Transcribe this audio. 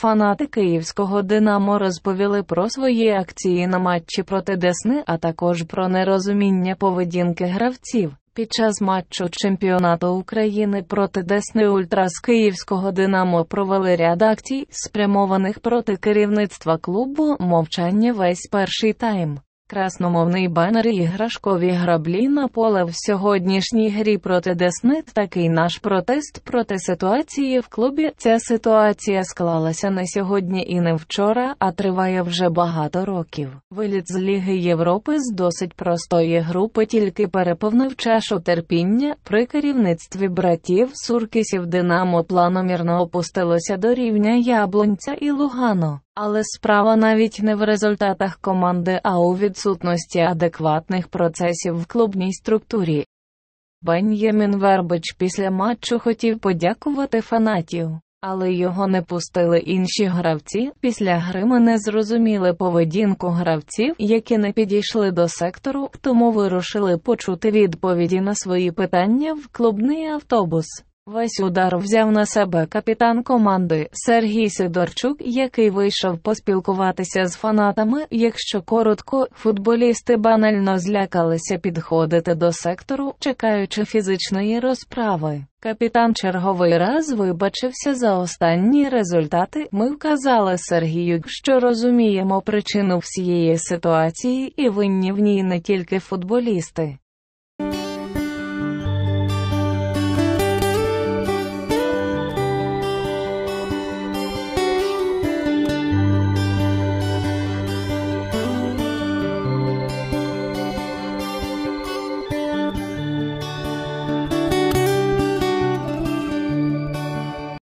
Фанати київського Динамо розповіли про свої акції на матчі проти Десни, а також про нерозуміння поведінки гравців. Під час матчу чемпіонату України проти Десни Ультра з Київського Динамо провели ряд акцій, спрямованих проти керівництва клубу мовчання весь перший тайм. Красномовний банер і іграшкові граблі на поле в сьогоднішній грі проти Деснет такий наш протест проти ситуації в клубі. Ця ситуація склалася не сьогодні і не вчора, а триває вже багато років. Виліт з Ліги Європи з досить простої групи тільки переповнив чашу терпіння при керівництві братів Суркісів Динамо планомірно опустилося до рівня яблунця і Лугано. Але справа навіть не в результатах команди, а у відсутності адекватних процесів в клубній структурі. Бен'ємін Вербич після матчу хотів подякувати фанатів, але його не пустили інші гравці. Після гри ми не зрозуміли поведінку гравців, які не підійшли до сектору, тому вирушили почути відповіді на свої питання в клубний автобус. Весь удар взяв на себе капітан команди Сергій Сидорчук, який вийшов поспілкуватися з фанатами. Якщо коротко, футболісти банально злякалися підходити до сектору, чекаючи фізичної розправи. Капітан черговий раз вибачився за останні результати. Ми вказали Сергію, що розуміємо причину всієї ситуації і винні в ній не тільки футболісти.